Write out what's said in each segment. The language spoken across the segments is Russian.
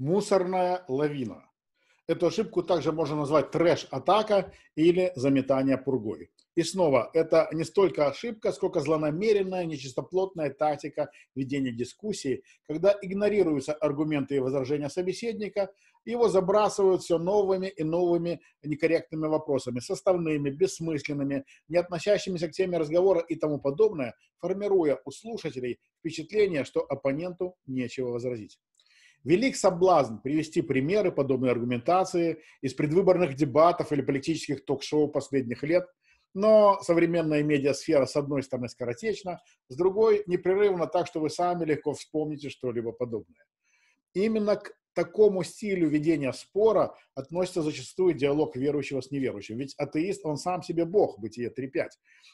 мусорная лавина. Эту ошибку также можно назвать трэш-атака или заметание пургой. И снова, это не столько ошибка, сколько злонамеренная, нечистоплотная тактика ведения дискуссии, когда игнорируются аргументы и возражения собеседника, его забрасывают все новыми и новыми некорректными вопросами, составными, бессмысленными, не относящимися к теме разговора и тому подобное, формируя у слушателей впечатление, что оппоненту нечего возразить. Велик соблазн привести примеры подобной аргументации из предвыборных дебатов или политических ток-шоу последних лет, но современная медиасфера с одной стороны скоротечна, с другой непрерывно так, что вы сами легко вспомните что-либо подобное. Именно к такому стилю ведения спора относится зачастую диалог верующего с неверующим. Ведь атеист, он сам себе Бог, Бытие 3.5.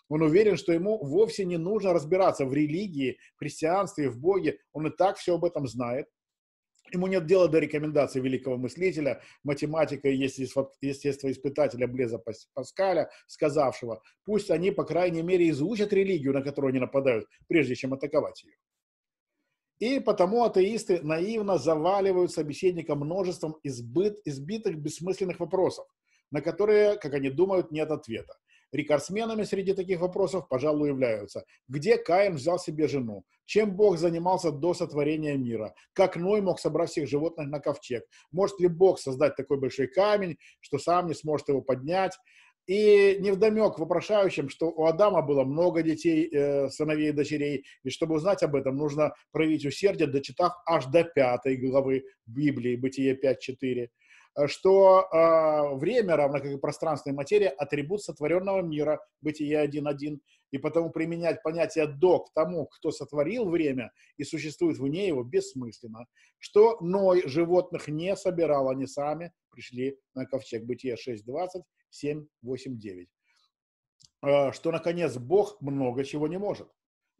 Он уверен, что ему вовсе не нужно разбираться в религии, в христианстве, в Боге. Он и так все об этом знает. Ему нет дела до рекомендаций великого мыслителя, математика и естествоиспытателя Блеза Паскаля, сказавшего, пусть они, по крайней мере, изучат религию, на которую они нападают, прежде чем атаковать ее. И потому атеисты наивно заваливают собеседника множеством избыт, избитых бессмысленных вопросов, на которые, как они думают, нет ответа. Рекордсменами среди таких вопросов, пожалуй, являются «Где Каин взял себе жену?», «Чем Бог занимался до сотворения мира?», «Как Ной мог собрать всех животных на ковчег?», «Может ли Бог создать такой большой камень, что сам не сможет его поднять?», и невдомек вопрошающим, что у Адама было много детей, э, сыновей и дочерей, и чтобы узнать об этом, нужно проявить усердие, дочитав аж до пятой главы Библии, Бытие 5.4 что э, время, равно как и пространство и материя, атрибут сотворенного мира, бытие 1.1, и потому применять понятие «до» к тому, кто сотворил время и существует вне его, бессмысленно. Что Ной животных не собирал, они сами пришли на ковчег. Бытие 6.20, 7.8.9. Э, что, наконец, Бог много чего не может.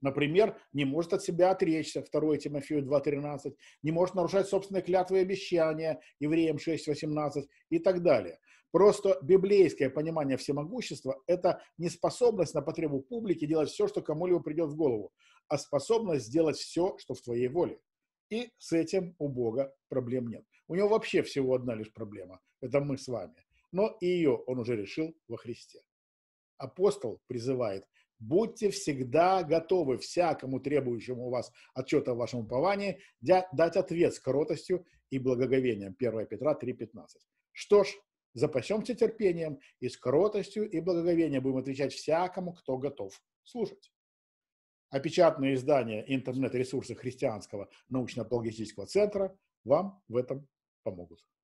Например, не может от себя отречься, 2 Тимофею 2.13, не может нарушать собственные клятвы и обещания, Евреям 6.18 и так далее. Просто библейское понимание всемогущества – это не способность на потребу публики делать все, что кому-либо придет в голову, а способность сделать все, что в твоей воле. И с этим у Бога проблем нет. У него вообще всего одна лишь проблема – это мы с вами. Но и ее он уже решил во Христе. Апостол призывает Будьте всегда готовы всякому требующему у вас отчета о вашем уповании дать ответ с кротостью и благоговением. 1 Петра 3.15. Что ж, запасемся терпением и с кротостью и благоговением будем отвечать всякому, кто готов слушать. Опечатные издания интернет-ресурсы Христианского научно-апологетического центра вам в этом помогут.